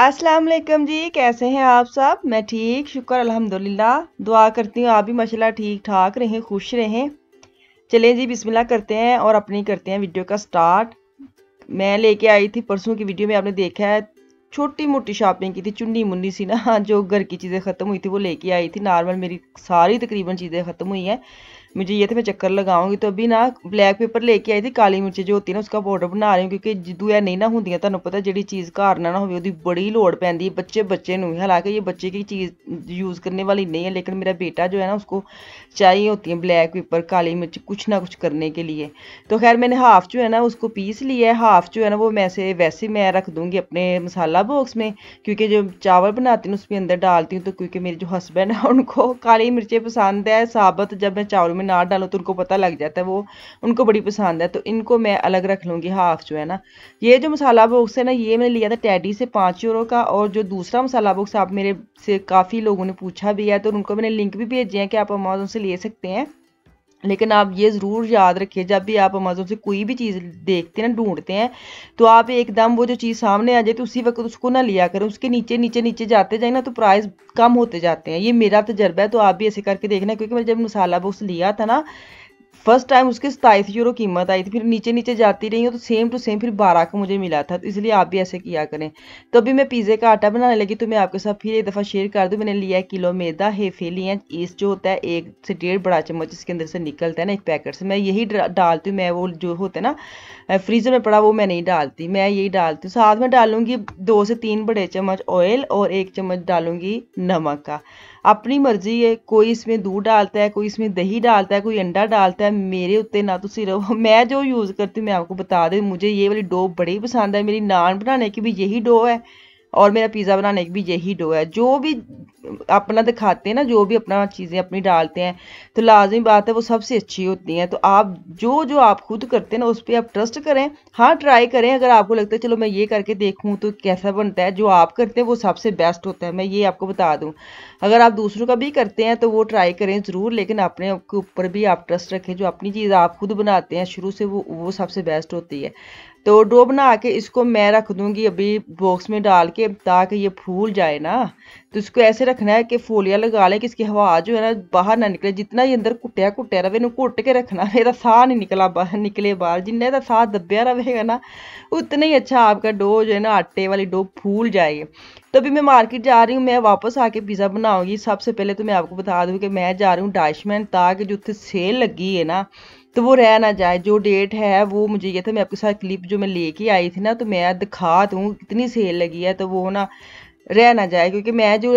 अस्सलाम वालेकुम जी कैसे हैं आप सब मैं ठीक शुक्र अल्हम्दुलिल्लाह दुआ करती हूँ आप भी माशाल्लाह ठीक ठाक रहें खुश रहें चलें जी बिस्मिल्लाह करते हैं और अपनी करते हैं वीडियो का स्टार्ट मैं लेके आई थी परसों की वीडियो में आपने देखा है छोटी मोटी शॉपिंग की थी चुन्नी मुन्नी सी ना जो घर की चीज़ें ख़त्म हुई थी वो लेके आई थी नॉर्मल मेरी सारी तकरीबन चीज़ें ख़त्म हुई हैं मुझे ये थे तो मैं चक्कर लगाऊंगी तो अभी ना ब्लैक पेपर लेके आई थी काली मिर्ची जो होती है ना उसका पाउडर बना रही हूँ क्योंकि जिदू यह नहीं ना होंगी तुम्हें पता जी चीज़ घर ना ना हो बड़ी लड़ पैंती है बच्चे बच्चे ਨੂੰ ਹਾਲਾਂकि ਇਹ ਬੱਚੇ चीज़ यूज़ करने वाली नहीं है लेकिन मेरा बेटा जो है ना उसको चाहिए होती है ब्लैक पेपर काली मिर्च कुछ ना कुछ करने के लिए तो खैर मैंने हाफ़ जो है ना उसको पीस लिया है हाफ़ जो है ना वो मैं से वैसे मैं रख दूँगी अपने मसाला बॉक्स में क्योंकि जो चावल बनाती हूँ उसमें अंदर डालती हूँ तो क्योंकि मेरे जो हस्बैंड है उनको काली मिर्चें पसंद है साबत जब मैं चावल में में ना डालो तो उनको पता लग जाता है वो उनको बड़ी पसंद है तो इनको मैं अलग रख लूँगी हाफ जो है ना ये जो मसाला बॉक्स है ना ये मैंने लिया था टैडी से पाँच यूरो का और जो दूसरा मसाला बॉक्स आप मेरे से काफ़ी लोगों ने पूछा भी है तो उनको मैंने लिंक भी भेजे हैं कि आप अमेजोन से ले सकते हैं लेकिन आप ये ज़रूर याद रखिए जब भी आप अमेजोन से कोई भी चीज़ देखते हैं ना ढूंढते हैं तो आप एकदम वो जो चीज़ सामने आ जाए तो उसी वक्त उसको ना लिया करें उसके नीचे नीचे नीचे जाते जाए ना तो प्राइस कम होते जाते हैं ये मेरा तजर्बा है तो आप भी ऐसे करके देखना क्योंकि मैंने जब मसाला बॉक्स लिया था ना फर्स्ट टाइम उसके सताईस यूरो कीमत आई थी फिर नीचे नीचे जाती रही हूँ तो सेम टू सेम फिर बारह का मुझे मिला था तो इसलिए आप भी ऐसे किया करें तो अभी मैं पिज़्ज़े का आटा बनाने लगी तो मैं आपके साथ फिर एक दफ़ा शेयर कर दूँ मैंने लिया है किलो मैदा हेफे लिया ईस्ट जो होता है एक से डेढ़ बड़ा चम्मच इसके अंदर से निकलता है ना एक पैकेट से मैं यही डालती हूँ मैं वो जो होता है ना फ्रीज़र में पड़ा वो मैं नहीं डालती मैं यही डालती हूँ साथ में डालूंगी दो से तीन बड़े चम्मच ऑयल और एक चम्मच डालूंगी नमक का अपनी मर्जी है कोई इसमें दूध डालता है कोई इसमें दही डालता है कोई अंडा डालता है मेरे उत्ते ना तो रहो मैं जो यूज़ करती हूँ मैं आपको बता दें मुझे ये वाली डो बड़ी पसंद है मेरी नान बनाने की भी यही डो है और मेरा पिज़्ज़ा बनाने की भी यही डो है जो भी अपना दिखाते हैं ना जो भी अपना चीज़ें अपनी डालते हैं तो लाजमी बात है वो सबसे अच्छी होती हैं तो आप जो जो आप खुद करते हैं ना उस पर आप ट्रस्ट करें हाँ ट्राई करें अगर आपको लगता है चलो मैं ये करके देखूँ तो कैसा बनता है जो आप करते हैं वो सबसे बेस्ट होता है मैं ये आपको बता दूँ अगर आप दूसरों का भी करते हैं तो वो ट्राई करें ज़रूर लेकिन अपने ऊपर भी आप ट्रस्ट रखें जो अपनी चीज़ आप खुद बनाते हैं शुरू से वो वो सबसे बेस्ट होती है तो डो बना के इसको मैं रख दूंगी अभी बॉक्स में डाल के ताकि ये फूल जाए ना तो इसको ऐसे रखना है कि फोलिया लगा लें कि इसकी हवा जो है ना बाहर ना निकले जितना ये अंदर घुट्टिया कुटिया रवे इन घुट के रखना मेरा सह नहीं निकला बाहर निकले बाहर जिन्ना ਇਹਦਾ सह ਦੱਬਿਆ रहेगा ना उतना ही अच्छा आपका डो जो है ना आटे वाली डो फूल जाएगी तो अभी मैं मार्केट जा रही हूँ मैं वापस आके पिज़्ज़ा बनाऊंगी सबसे पहले तो मैं आपको बता दूँ कि मैं जा रही हूँ डाइशमैन ताकि जो उत्तर सेल लगी है ना तो वो रह ना जाए जो डेट है वो मुझे ये था मैं आपके साथ क्लिप जो मैं लेके आई थी ना तो मैं दिखा दूँ कितनी सेल लगी है तो वो ना रह ना जाए क्योंकि मैं जो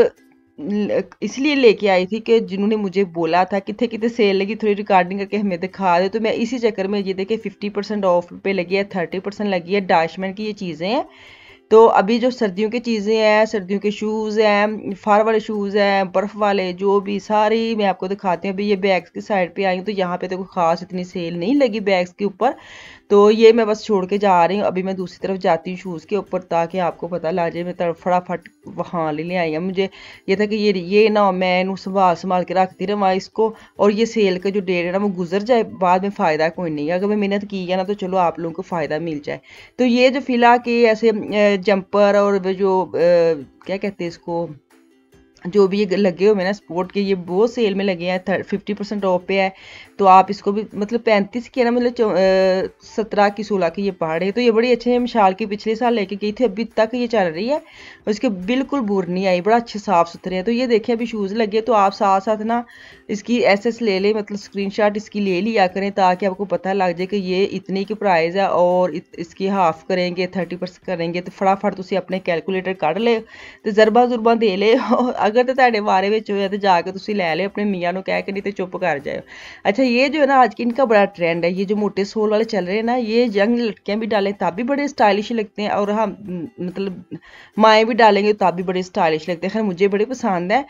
इसलिए लेके आई थी कि जिन्होंने मुझे बोला था कितने कितने सेल लगी थोड़ी रिकॉर्डिंग करके हमें दिखा दे तो मैं इसी चक्कर में ये देखे फिफ्टी परसेंट ऑफ पे लगी है थर्टी परसेंट लगी है डाशमैन की ये चीज़ें हैं तो अभी जो सर्दियों की चीज़ें हैं सर्दियों के शूज़ हैं फार वाले शूज़ हैं बर्फ़ वाले जो भी सारी मैं आपको दिखाती हूँ अभी ये बैग्स की साइड पे आई हूँ तो यहाँ पे तो कोई ख़ास इतनी सेल नहीं लगी बैग्स के ऊपर तो ये मैं बस छोड़ के जा रही हूँ अभी मैं दूसरी तरफ जाती हूँ शूज़ के ऊपर ताकि आपको पता ला जाए मैं फटाफट वहाँ ले ले आई हूँ मुझे ये था कि ये ये ना मैं इन संभाल संभाल के रखती रहा इसको और ये सेल का जो डेट है ना वो गुजर जाए बाद में फ़ायदा कोई नहीं अगर मैं मेहनत तो की है ना तो चलो आप लोगों को फ़ायदा मिल जाए तो ये जो फिलहाल के ऐसे जंपर और जो क्या कहते हैं इसको जो भी ये लगे हुए हैं ना स्पोर्ट के ये बहुत सेल में लगे हैं फिफ्टी परसेंट ऑफ पे है तो आप इसको भी मतलब पैंतीस की है ना मतलब सत्रह की सोलह की ये पहाड़ है तो ये बड़ी अच्छे मिशाल की पिछले साल लेके गई थी अभी तक ये चल रही है इसके बिल्कुल बुर नहीं आई बड़ा अच्छे साफ सुथरे हैं तो ये देखिए अभी शूज़ लगे तो आप साथ साथ ना इसकी एस एस ले लें मतलब शॉट इसकी ले लिया करें ताकि आपको पता लग जाए कि ये इतनी की प्राइज़ है और इसकी हाफ करेंगे थर्टी परसेंट करेंगे तो फटाफट तुम अपने कैलकुलेटर कड़ ले तो जरबा जुरबा दे ले अगर तो बारे में होया तो जाकर तुम लै लो अपने मियाँ को कह के नहीं तो चुप कर जाए अच्छा ये जो है ना आज के इनका बड़ा ट्रेंड है ये जो मोटे सोल वाले चल रहे हैं ना ये यंग लड़कियाँ भी डालें तब भी बड़े स्टाइलिश लगते हैं और हम मतलब माएँ भी डालेंगे तो तब भी बड़े स्टाइलिश लगते हैं खैर मुझे बड़े पसंद है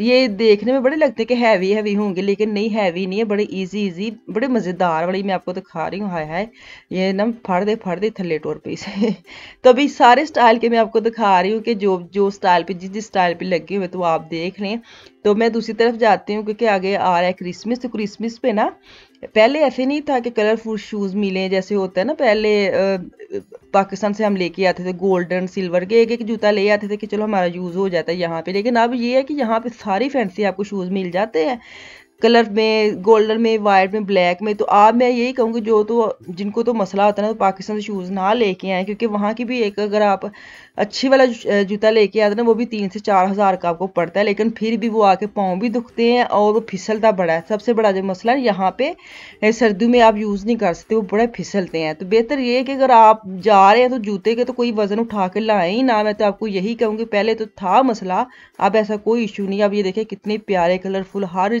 ये देखने में बड़े लगते हैं कि हैवी हैवी होंगे लेकिन नहीं हैवी नहीं है बड़े ईजी ईजी बड़े मज़ेदार वाली मैं आपको दिखा रही हूँ हाय हाय ये ना फड़ दे फड़ दे थले टोर पे इसे तो अभी सारे स्टाइल के मैं आपको दिखा रही हूँ कि जो जो स्टाइल पे जिस जिस स्टाइल पे लगे हुए तो आप देख लें तो मैं दूसरी तरफ जाती हूँ क्योंकि आगे आ रहा है क्रिसमस तो क्रिसमस पे ना पहले ऐसे नहीं था कि कलरफुल शूज़ मिले जैसे होता है ना पहले पाकिस्तान से हम लेके आते थे गोल्डन सिल्वर के एक एक जूता ले आते थे कि चलो हमारा यूज़ हो जाता है यहाँ पे लेकिन अब ये है कि यहाँ पे सारी फैंसी आपको शूज़ मिल जाते हैं कलर में गोल्डन में वाइट में ब्लैक में तो आप मैं यही कहूँगी जो तो जिनको तो मसला होता है ना तो पाकिस्तान से शूज़ ना लेके आएँ क्योंकि वहाँ की भी एक अगर आप अच्छी वाला जूता लेके आते ना वो भी तीन से चार हज़ार का आपको पड़ता है लेकिन फिर भी वो आके पाँव भी दुखते हैं और वो फिसलता बड़ा है सबसे बड़ा जो मसला है यहाँ पे सर्दियों में आप यूज़ नहीं कर सकते वो बड़े फिसलते हैं तो बेहतर ये है कि अगर आप जा रहे हैं तो जूते के तो कोई वज़न उठा के लाएँ ही ना मैं तो आपको यही कहूँगी पहले तो था मसला अब ऐसा कोई इशू नहीं अब ये देखें कितने प्यारे कलरफुल हर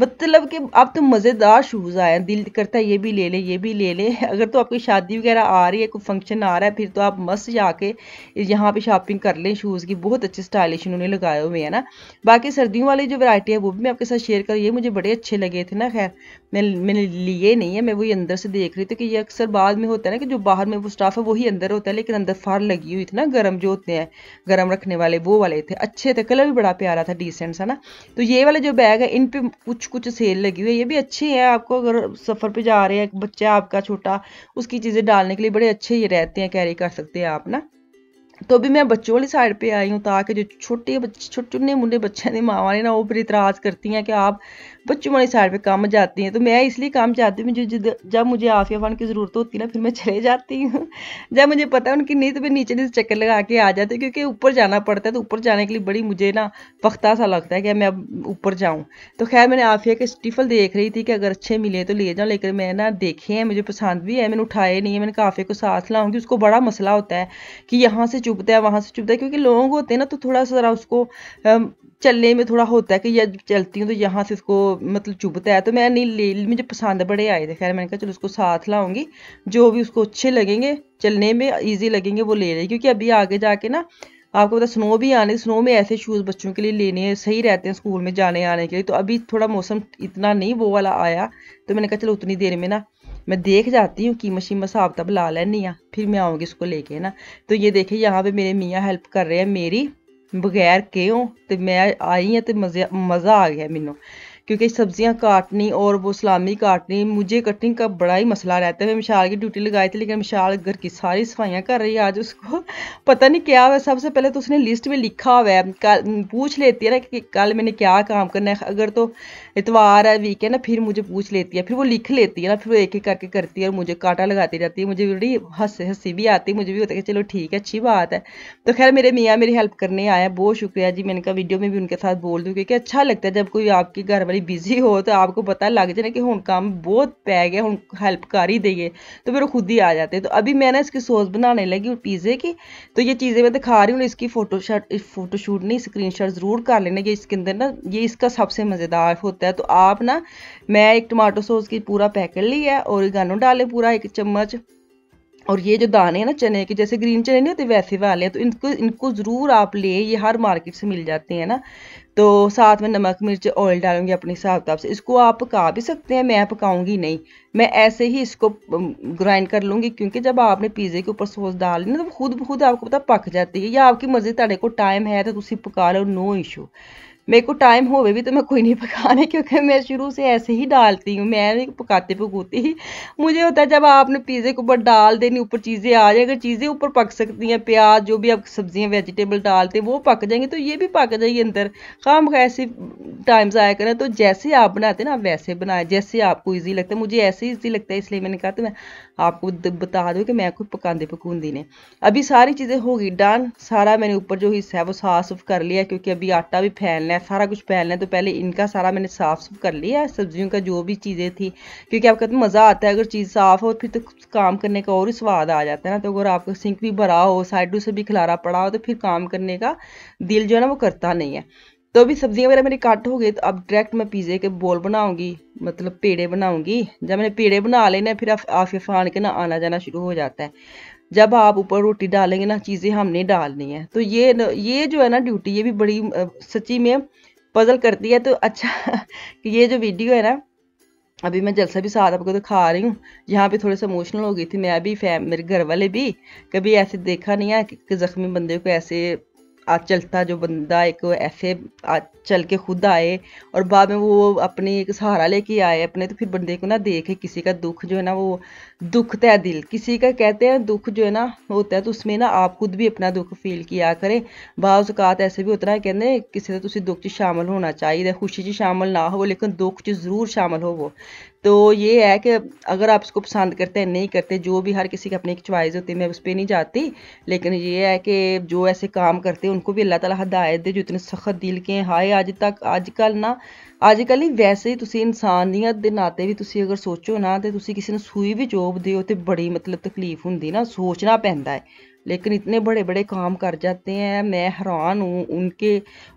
मतलब कि आप तो मज़ेदार शूज़ आए हैं दिल करता है ये भी ले ले ये भी ले ले अगर तो आपकी शादी वगैरह आ रही है कोई फंक्शन आ रहा है फिर तो आप मस्त जाके यहाँ पे शॉपिंग कर लें शूज़ की बहुत अच्छे स्टाइलिश उन्होंने लगाए हुए हैं ना बाकी सर्दियों वाली जो वैरायटी है वो भी मैं आपके साथ शेयर कर ये मुझे बड़े अच्छे लगे थे ना खैर मैं मैंने लिए नहीं है मैं वही अंदर से देख रही थी कि ये अक्सर बाद में होता है ना कि जो बाहर में वो स्टाफ है वही अंदर होता है लेकिन अंदर फार लगी हुई थी ना गर्म जो होते हैं गर्म रखने वाले वो वाले थे अच्छे थे कलर भी बड़ा प्यारा था डिसेंट सा ना तो ये वाला जो बैग है इन पर कुछ कुछ कुछ सेल लगी हुई है ये भी अच्छी है आपको अगर सफ़र पे जा रहे हैं बच्चा आपका छोटा उसकी चीज़ें डालने के लिए बड़े अच्छे ये रहते हैं कैरी कर सकते हैं आप ना तो अभी मैं बच्चों वाली साइड पे आई हूँ ताकि जो छोटे बच्चे छोटे चुने मुन्ने बच्चे ने माँ ने ना वो फिर इतराज़ करती हैं कि आप बच्चों वाली साइड पे काम जाती हैं तो मैं इसलिए काम जाती हूँ मुझे जब मुझे आफिया फान की ज़रूरत होती है ना फिर मैं चले जाती हूँ जब मुझे पता है उनकी नहीं तो मैं नीचे नीचे चक्कर लगा के आ जाती हूँ क्योंकि ऊपर जाना पड़ता है तो ऊपर जाने के लिए बड़ी मुझे ना पख्ता सा लगता है कि मैं अब ऊपर जाऊँ तो खैर मैंने आफिया के स्टिफल देख रही थी कि अगर अच्छे मिले तो ले जाऊँ लेकिन मैं ना देखे हैं मुझे पसंद भी है मैंने उठाए नहीं है मैंने काफ़ी को साथ लाऊंगी उसको बड़ा मसला होता है कि यहाँ से चुभता है वहाँ से चुभता है क्योंकि लोग होते हैं ना तो थोड़ा सा उसको चलने में थोड़ा होता है कि ये चलती हूँ तो यहाँ से इसको मतलब चुभता है तो मैं नहीं ले मुझे पसंद बड़े आए थे खैर मैंने कहा चलो उसको साथ लाऊंगी जो भी उसको अच्छे लगेंगे चलने में ईजी लगेंगे वो ले लें क्योंकि अभी आगे जाके ना आपको पता स्नो भी आने स्नो में ऐसे शूज़ बच्चों के लिए लेने हैं सही रहते हैं स्कूल में जाने आने के लिए तो अभी थोड़ा मौसम इतना नहीं वो वाला आया तो मैंने कहा चलो उतनी देर में ना मैं देख जाती हूँ कीमत में साफ तब ला लेनी है फिर मैं आऊँगी इसको लेके ना तो ये देखिए यहाँ पे मेरे मियाँ हेल्प कर रहे हैं मेरी ਬਗੈਰ ਕਿਉਂ ਤੇ ਮੈਂ ਆਈ ਆ ਤੇ ਮਜ਼ੇ ਮਜ਼ਾ ਆ ਗਿਆ ਮੈਨੂੰ क्योंकि सब्जियां काटनी और वो सलामी काटनी मुझे कटिंग का बड़ा ही मसला रहता है मैं मिशाल की ड्यूटी लगाई थी लेकिन मिशाल घर की सारी सफाइयाँ कर रही है आज उसको पता नहीं क्या हुआ सबसे पहले तो उसने लिस्ट में लिखा हुआ है पूछ लेती है ना कि कल मैंने क्या काम करना है अगर तो इतवार है वीक है ना फिर मुझे पूछ लेती है फिर वो लिख लेती है ना फिर वो एक एक करके करती है और मुझे कांटा लगाती रहती है मुझे बड़ी हंस हंसी भी आती है मुझे भी होता है चलो ठीक है अच्छी बात है तो खैर मेरे मियाँ मेरी हेल्प करने आया बहुत शुक्रिया जी मैंने कहा वीडियो में भी उनके साथ बोल दूँ क्योंकि अच्छा लगता है जब कोई आपकी घर वाली ਵਾਰੀ ਬਿਜ਼ੀ ਹੋ ਤਾਂ ਆਪਕੋ ਪਤਾ लग जाए ना कि ਹੁਣ ਕੰਮ ਬਹੁਤ ਪੈ ਗਿਆ ਹੁਣ ਹੈਲਪ ਕਰ ਹੀ ਦਈਏ तो फिर खुद ही आ जाते तो अभी मैं ना इसकी सॉस बनाने लगी हूँ पिज़्ज़े की तो ये चीज़ें मैं दिखा रही हूँ इसकी फ़ोटो शूट नहीं स्क्रीन शॉट ज़रूर कर लेना कि इसके अंदर ना ये इसका सबसे मज़ेदार होता है तो आप ना मैं एक टमाटो सॉस की पूरा पैकेट लिया और गानो डाले पूरा एक चम्मच और ये जो दाने हैं ना चने के जैसे ग्रीन चने नहीं होते वैसे वाले हैं तो इनको इनको ज़रूर आप ले ये हर मार्केट से मिल जाते हैं ना तो साथ में नमक मिर्च ऑयल डालूंगी अपने हिसाब किताब से इसको आप पका भी सकते हैं मैं पकाऊंगी नहीं मैं ऐसे ही इसको ग्राइंड कर लूँगी क्योंकि जब आपने पिज़्ज़े के ऊपर सॉस डाल ली ना तो खुद ब खुद आपको पता पक जाती है या आपकी मर्ज़ी ताड़े को टाइम है तो पका लो नो इशू मेरे को टाइम हो भी तो मैं कोई नहीं पकाने क्योंकि मैं शुरू से ऐसे ही डालती हूँ मैं नहीं पकाते पकूती ही मुझे होता है जब आपने पिज़्ज़े के ऊपर डाल देनी ऊपर चीज़ें आ जाए अगर चीज़ें ऊपर पक सकती हैं प्याज जो भी आप सब्जियाँ वेजिटेबल डालते हैं वो पक जाएंगे तो ये भी पक जाएगी अंदर खाम ऐसे टाइम ज़ाया करें तो जैसे आप बनाते ना वैसे बनाए जैसे आपको ईजी लगता है मुझे ऐसे ईजी लगता है इसलिए मैंने कहा तो मैं आपको बता दूँ कि मैं कोई पकाते पकूँदी ने अभी सारी चीज़ें होगी डन सारा मैंने ऊपर जो हिस्सा है वो साफ सुफ कर लिया क्योंकि अभी आटा भी फैलना है है सारा कुछ पहन लें तो पहले इनका सारा मैंने साफ सुफ कर लिया सब्जियों का जो भी चीज़ें थी क्योंकि आपका तो मज़ा आता है अगर चीज़ साफ़ हो फिर तो काम करने का और ही स्वाद आ जाता है ना तो अगर आपका सिंक भी भरा हो साइडों से भी खिलारा पड़ा हो तो फिर काम करने का दिल जो है ना वो करता नहीं है तो अभी सब्जियां वगैरह मेरी कट हो गई तो अब डायरेक्ट मैं पिज़्ज़े के बोल बनाऊंगी मतलब पेड़े बनाऊंगी जब मैंने पेड़े बना लेने फिर आफिया खान के ना आना जाना शुरू हो जाता है जब आप ऊपर रोटी डालेंगे ना चीज़ें हमने डालनी है तो ये ये जो है ना ड्यूटी ये भी बड़ी सच्ची में पजल करती है तो अच्छा ये जो वीडियो है ना अभी मैं जलसा भी साथ आपको दिखा रही हूँ यहाँ पे थोड़े से इमोशनल हो गई थी मैं भी फैम मेरे घर वाले भी कभी ऐसे देखा नहीं है कि जख्मी बंदे को ऐसे आज चलता जो बंदा एक ऐसे आज चल के खुद आए और बाद में वो अपनी एक सहारा लेके आए अपने तो फिर बंदे को ना देखे किसी का दुख जो है ना वो दुखता है दिल किसी का कहते हैं दुख जो है ना होता है तो उसमें ना आप खुद भी अपना दुख फील किया करें बाज़ात ऐसे भी होता है कहते किसी का तुम तो दुख च शामिल होना चाहिए खुशी च शामिल ना हो लेकिन दुख च जरूर शामिल होवो तो ये है कि अगर आप इसको पसंद करते हैं नहीं करते जो भी हर किसी की अपनी एक चॉइस होती है मैं उस पर नहीं जाती लेकिन ये है कि जो ऐसे काम करते हैं उनको भी अल्लाह ताला हदायत दे जो इतने सख्त दिल के हैं हाय आज तक अजकल ना अजकल ही वैसे ही तुम इंसानियत के नाते भी तुम अगर सोचो ना तो किसी ने सूई भी चोभ दे ते बड़ी मतलब तकलीफ होंगी ना सोचना पैंता है लेकिन इतने बड़े बड़े काम कर जाते हैं मैं हैरान हूँ उनके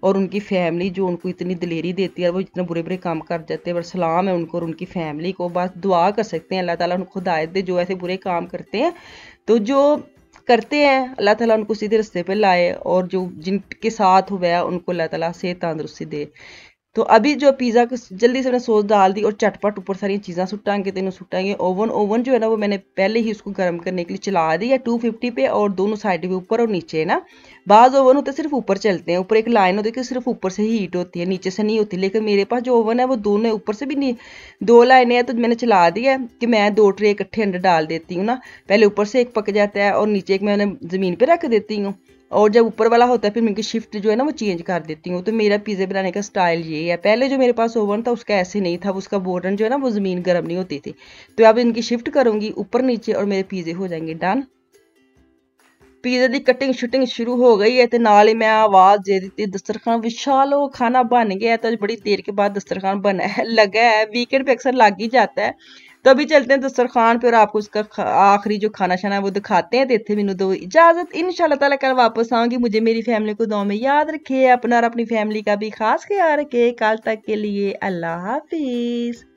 और उनकी फैमिली जो उनको इतनी दिलेरी देती है वो इतने बुरे बुरे काम कर जाते हैं और सलाम है उनको और उनकी फैमिली को बस दुआ कर सकते हैं अल्लाह ताला उनको हदायत दे जो ऐसे बुरे काम करते हैं तो जो करते हैं अल्लाह ताला उनको सीधे रस्ते पर लाए और जो जिनके साथ हुआ है उनको अल्लाह ताला से तंदुरुस्ती दे तो अभी जो पिज़्ज़ा जल्दी से मैंने सॉस डाल दी और चटपट ऊपर सारी चीज़ें सुटाएंगे तीनों सुटाएंगे ओवन ओवन जो है ना वो मैंने पहले ही उसको गर्म करने के लिए चला दिया टू फिफ्टी पे और दोनों साइड पे ऊपर और नीचे है ना बाज़ ओवन होते सिर्फ ऊपर चलते हैं ऊपर एक लाइन होती है कि सिर्फ ऊपर से ही हीट होती है नीचे से नहीं होती लेकिन मेरे पास जो ओवन है वो दोनों ऊपर से भी नहीं दो लाइने हैं तो मैंने चला दिया कि मैं दो ट्रे इकट्ठे अंडे डाल देती हूँ ना पहले ऊपर से एक पक जाता है और नीचे एक मैंने ज़मीन पर रख देती हूँ और जब ऊपर वाला होता है फिर मैं उनकी शिफ्ट जो है ना वो चेंज कर देती हूँ तो मेरा पिज़्ज़ा बनाने का स्टाइल ये है पहले जो मेरे पास ओवन था उसका ऐसे नहीं था उसका बोर्डन जो है ना वो ज़मीन गर्म नहीं होती थी तो अब इनकी शिफ्ट करूँगी ऊपर नीचे और मेरे पिज़्ज़े हो जाएंगे डन पिज़्ज़ा की कटिंग शुटिंग शुरू हो गई है तो नाल ही मैं आवाज़ दे दी दस्तरखान विशाल वो खाना बन गया तो बड़ी देर के बाद दस्तरखान बना है लगा है वीकेंड पर अक्सर लग ही जाता है तो अभी चलते हैं दस्तरखान पर आपको उसका आखिरी जो खाना शाना है वो दिखाते हैं तो इतने मैंने दो तो इजाज़त इन शाला कल वापस आऊँगी मुझे मेरी फैमिली को दो में याद रखे अपना और अपनी फैमिली का भी खास ख्याल रखे कल तक के लिए अल्लाह हाफिज़